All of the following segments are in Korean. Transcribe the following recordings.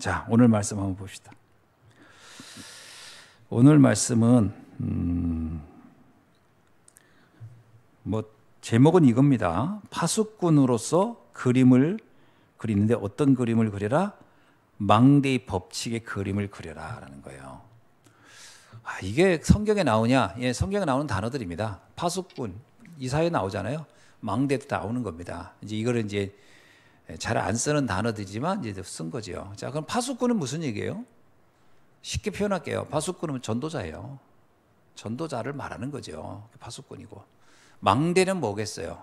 자, 오늘 말씀 한번 봅시다. 오늘 말씀은 음, 뭐 제목은 이겁니다. 파수꾼으로서 그림을 그리는데 어떤 그림을 그려라? 망대의 법칙의 그림을 그려라라는 거예요. 아, 이게 성경에 나오냐? 예, 성경에 나오는 단어들입니다. 파수꾼 이사에 나오잖아요. 망대도 나오는 겁니다. 이제 이거를 이제 예, 잘안 쓰는 단어들이지만 이제 쓴 거죠. 자, 그럼 파수꾼은 무슨 얘기예요? 쉽게 표현할게요. 파수꾼은 전도자예요. 전도자를 말하는 거죠. 파수꾼이고. 망대는 뭐겠어요?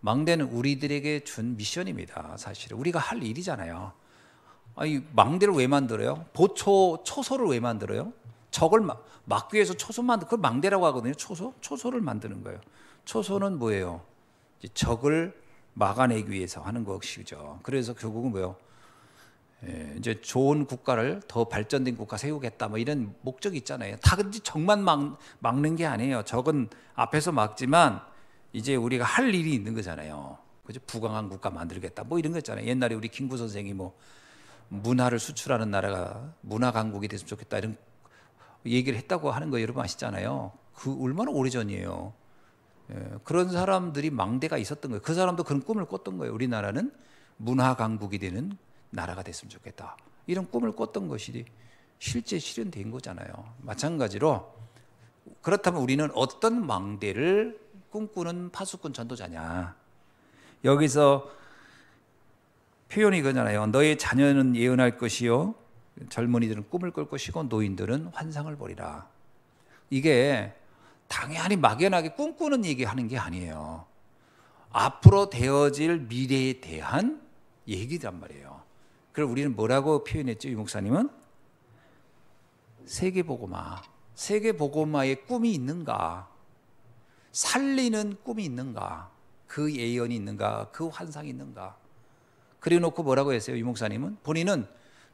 망대는 우리들에게 준 미션입니다. 사실 우리가 할 일이잖아요. 아니 망대를 왜 만들어요? 보초 초소를 왜 만들어요? 적을 막, 막기 위해서 초소 만들 그걸 망대라고 하거든요. 초소 초소를 만드는 거예요. 초소는 뭐예요? 적을 막아내기 위해서 하는 것이죠. 그래서 결국은 뭐요? 예, 이제 좋은 국가를 더 발전된 국가 세우겠다 뭐 이런 목적이 있잖아요. 다든지 정만 막, 막는 게 아니에요. 적은 앞에서 막지만 이제 우리가 할 일이 있는 거잖아요. 그죠? 부강한 국가 만들겠다 뭐 이런 거 있잖아요. 옛날에 우리 김구 선생이 뭐 문화를 수출하는 나라가 문화 강국이 됐으면 좋겠다 이런 얘기를 했다고 하는 거 여러분 아시잖아요. 그 얼마나 오래전이에요. 예, 그런 사람들이 망대가 있었던 거예요. 그 사람도 그런 꿈을 꿨던 거예요. 우리나라는 문화 강국이 되는 나라가 됐으면 좋겠다. 이런 꿈을 꿨던 것이 실제 실현된 거잖아요. 마찬가지로 그렇다면 우리는 어떤 망대를 꿈꾸는 파수꾼 전도자냐. 여기서 표현이 이잖아요 너의 자녀는 예언할 것이요. 젊은이들은 꿈을 꿀 것이고 노인들은 환상을 보리라. 이게 당연히 막연하게 꿈꾸는 얘기하는 게 아니에요. 앞으로 되어질 미래에 대한 얘기란 말이에요. 그럼 우리는 뭐라고 표현했죠, 이 목사님은? 세계보고마. 세계보고마의 꿈이 있는가? 살리는 꿈이 있는가? 그 예언이 있는가? 그 환상이 있는가? 그래놓고 뭐라고 했어요, 이 목사님은? 본인은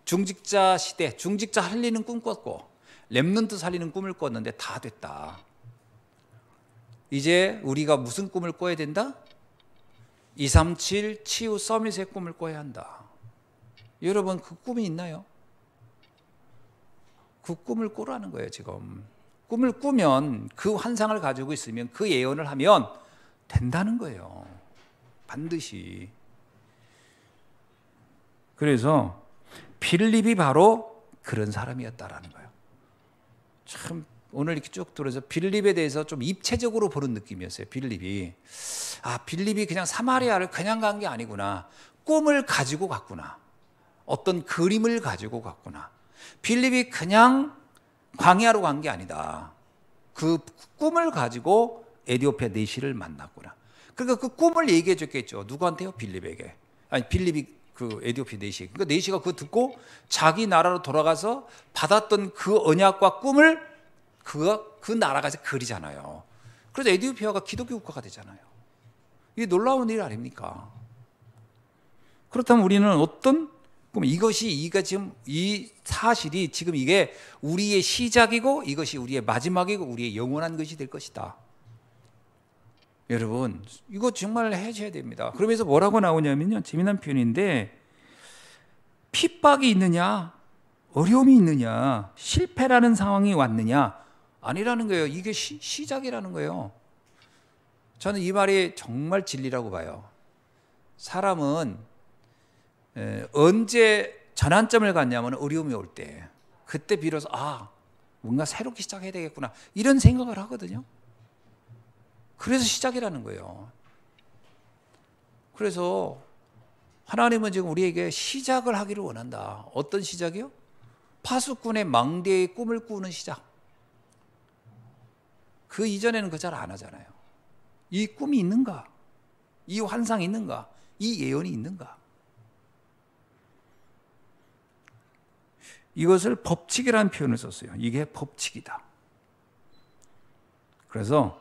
중직자 시대, 중직자 살리는 꿈 꿨고, 랩런트 살리는 꿈을 꿨는데 다 됐다. 이제 우리가 무슨 꿈을 꿔야 된다? 237 치유 서밋의 꿈을 꿔야 한다. 여러분 그 꿈이 있나요? 그 꿈을 꾸라는 거예요, 지금. 꿈을 꾸면 그 환상을 가지고 있으면 그 예언을 하면 된다는 거예요. 반드시. 그래서 필립이 바로 그런 사람이었다라는 거예요. 참 오늘 이렇게 쭉 들어서 빌립에 대해서 좀 입체적으로 보는 느낌이었어요. 빌립이 아 빌립이 그냥 사마리아를 그냥 간 게 아니구나. 꿈을 가지고 갔구나. 어떤 그림을 가지고 갔구나. 빌립이 그냥 광야로 간 게 아니다. 그 꿈을 가지고 에디오피아 내시를 만났구나. 그러니까 그 꿈을 얘기해 줬겠죠. 누구한테요? 빌립에게. 아니 빌립이 그 에디오피 아 내시. 그러니까 내시가 그거 듣고 자기 나라로 돌아가서 받았던 그 언약과 꿈을 그그 그 나라가 그리잖아요. 그래서 에디오피아가 기독교 국가가 되잖아요. 이게 놀라운 일 아닙니까? 그렇다면 우리는 어떤 그럼 이것이 이가 지금 이 사실이 지금 이게 우리의 시작이고 이것이 우리의 마지막이고 우리의 영원한 것이 될 것이다. 여러분, 이거 정말 해줘야 됩니다. 그러면서 뭐라고 나오냐면요. 재미난 표현인데, 핍박이 있느냐, 어려움이 있느냐, 실패라는 상황이 왔느냐, 아니라는 거예요. 이게 시, 시작이라는 거예요. 저는 이 말이 정말 진리라고 봐요. 사람은 언제 전환점을 갖냐면 어려움이 올 때. 그때 비로소 아, 뭔가 새롭게 시작해야 되겠구나. 이런 생각을 하거든요. 그래서 시작이라는 거예요. 그래서 하나님은 지금 우리에게 시작을 하기를 원한다. 어떤 시작이요? 파수꾼의 망대의 꿈을 꾸는 시작. 그 이전에는 그 잘 안 하잖아요. 이 꿈이 있는가? 이 환상이 있는가? 이 예언이 있는가? 이것을 법칙이라는 표현을 썼어요. 이게 법칙이다. 그래서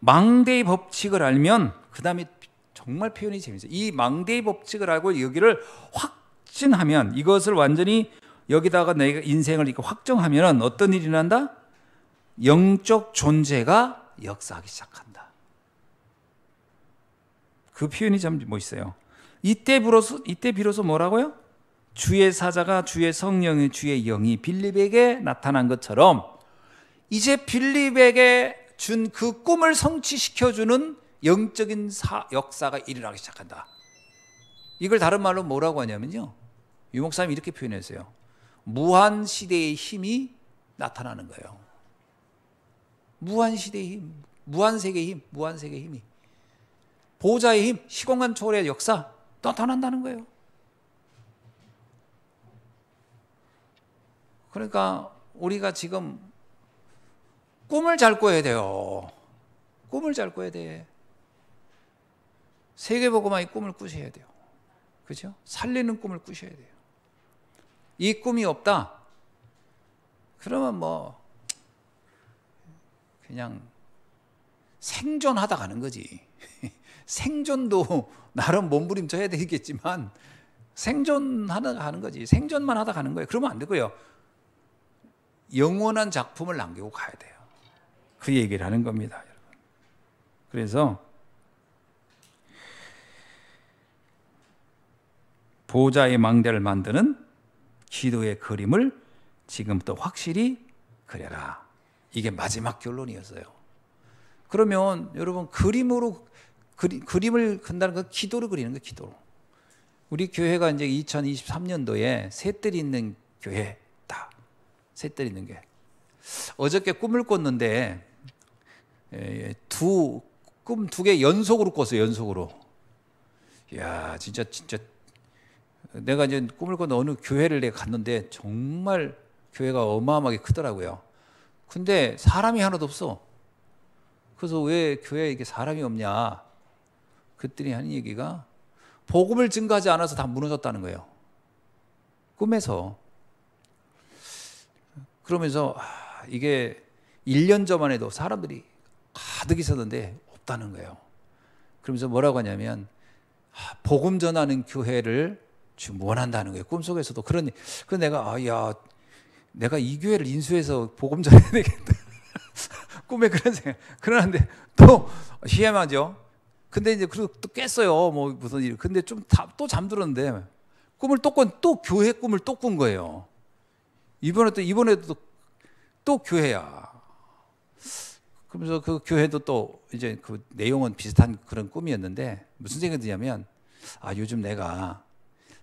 망대의 법칙을 알면 그 다음에 정말 표현이 재밌어요. 이 망대의 법칙을 알고 여기를 확신하면 이것을 완전히 여기다가 내가 인생을 이렇게 확정하면 어떤 일이 난다? 영적 존재가 역사하기 시작한다. 그 표현이 참 멋있어요. 뭐 이때 비로소, 이때 비로소 뭐라고요? 주의 사자가 주의 성령의 주의 영이 빌립에게 나타난 것처럼 이제 빌립에게 준 그 꿈을 성취시켜주는 영적인 사, 역사가 일어나기 시작한다. 이걸 다른 말로 뭐라고 하냐면요. 유목사님이 이렇게 표현했어요. 무한 시대의 힘이 나타나는 거예요. 무한 시대의 힘, 무한 세계의 힘, 무한 세계의 힘이 보호자의 힘, 시공간 초월의 역사 나타난다는 거예요. 그러니까 우리가 지금 꿈을 잘 꿔야 돼요. 꿈을 잘 꿔야 돼. 세계보고만이 꿈을 꾸셔야 돼요. 그죠? 살리는 꿈을 꾸셔야 돼요. 이 꿈이 없다? 그러면 뭐, 그냥 생존하다 가는 거지. 생존도 나름 몸부림쳐야 되겠지만 생존하다 가는 거지. 생존만 하다 가는 거예요. 그러면 안 되고요. 영원한 작품을 남기고 가야 돼요. 그 얘기를 하는 겁니다, 여러분. 그래서 보좌의 망대를 만드는 기도의 그림을 지금부터 확실히 그려라. 이게 마지막 결론이었어요. 그러면 여러분 그림으로 그리, 그림을 그린다는 건 기도로 그리는 거 기도로. 우리 교회가 이제 2023년도에 새뜰 있는 교회다. 새뜰 있는 교 어저께 꿈을 꿨는데 예, 예, 두꿈 두 개 연속으로 꿨어요. 연속으로. 야, 진짜 진짜 내가 이제 꿈을 꿨는 어느 교회를 내가 갔는데 정말 교회가 어마어마하게 크더라고요. 근데 사람이 하나도 없어. 그래서 왜 교회에 이게 사람이 없냐? 그들이 하는 얘기가 복음을 증가하지 않아서 다 무너졌다는 거예요. 꿈에서. 그러면서 아, 이게 1년 전만 해도 사람들이 가득 있었는데 없다는 거예요. 그러면서 뭐라고 하냐면 아, 복음 전하는 교회를 지금 원한다는 거예요. 꿈속에서도 그런 그런 내가 아, 야 내가 이 교회를 인수해서 복음 전해야 되겠다. 꿈에 그런 생각. 그러는데 또 희한하죠. 근데 이제 그래도 또 깼어요. 뭐 무슨 일. 근데 좀 또 잠들었는데 꿈을 또 꾼, 또 교회 꿈을 또 꾼 거예요. 이번에 또, 이번에도 또, 또 교회야. 그러면서 그 교회도 또 이제 그 내용은 비슷한 그런 꿈이었는데 무슨 생각이 드냐면 아, 요즘 내가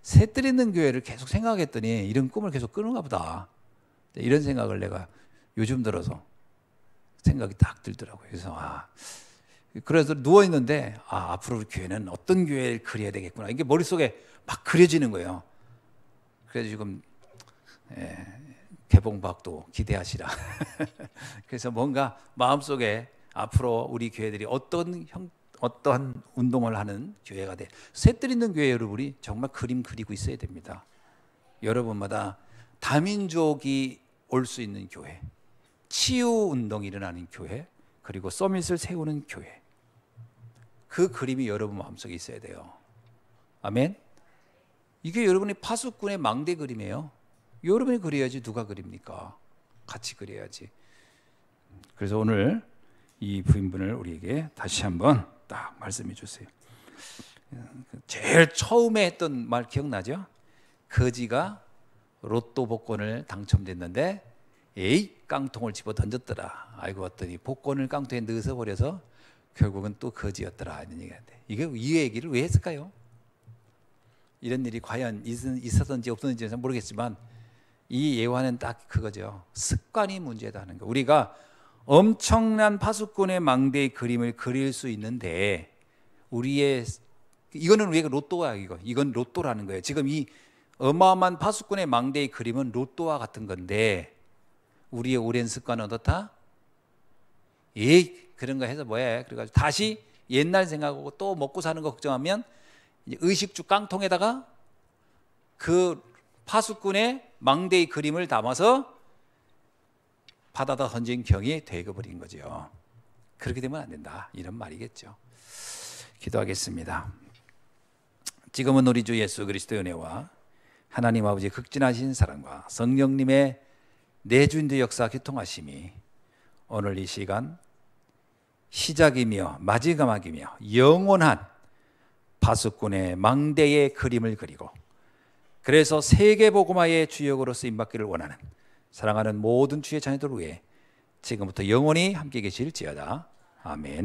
새 뜨리는 교회를 계속 생각했더니 이런 꿈을 계속 꾸는가 보다. 네, 이런 생각을 내가 요즘 들어서 생각이 딱 들더라고요. 그래서 아 그래서 누워 있는데 아 앞으로 교회는 어떤 교회를 그려야 되겠구나 이게 머릿속에 막 그려지는 거예요. 그래서 지금 예, 개봉박도 기대하시라. 그래서 뭔가 마음속에 앞으로 우리 교회들이 어떤 형 어떠한 운동을 하는 교회가 돼. 새뜰 있는 교회 여러분이 정말 그림 그리고 있어야 됩니다. 여러분마다 다민족이 올수 있는 교회, 치유 운동이 일어나는 교회, 그리고 서밋을 세우는 교회. 그 그림이 여러분 마음속에 있어야 돼요. 아멘. 이게 여러분의 파수꾼의 망대 그림이에요. 여러분이 그려야지 누가 그립니까? 같이 그려야지. 그래서 오늘 이 부인분을 우리에게 다시 한번 딱 말씀해 주세요. 제일 처음에 했던 말 기억나죠? 거지가 로또 복권을 당첨됐는데 에이 깡통을 집어 던졌더라. 알고 봤더니 복권을 깡통에 넣어서 버려서 결국은 또 거지였더라 이런 얘기가 돼. 이게 이 얘기를 왜 했을까요? 이런 일이 과연 있었는지 없었는지 잘 모르겠지만 이 예화는 딱 그거죠. 습관이 문제다 하는 거. 우리가 엄청난 파수꾼의 망대의 그림을 그릴 수 있는데 우리의 이거는 우리가 로또야 이거. 이건 로또라는 거예요. 지금 이 어마어마한 파수꾼의 망대의 그림은 로또와 같은 건데 우리의 오랜 습관은 어떻다? 예, 그런 거 해서 뭐해? 그래가지고 다시 옛날 생각하고 또 먹고 사는 거 걱정하면 의식주 깡통에다가 그 파수꾼의 망대의 그림을 담아서 바다다 던진 경이 되어버린 거죠. 그렇게 되면 안 된다. 이런 말이겠죠. 기도하겠습니다. 지금은 우리 주 예수 그리스도의 은혜와 하나님 아버지 극진하신 사랑과 성령님의 내주인의 역사 교통하심이 오늘 이 시간 시작이며 마지막이며 영원한 파수꾼의 망대의 그림을 그리고 그래서 세계보고마의 주역으로 쓰임받기를 원하는 사랑하는 모든 주의 자녀들 위해 지금부터 영원히 함께 계실지어다. 아멘.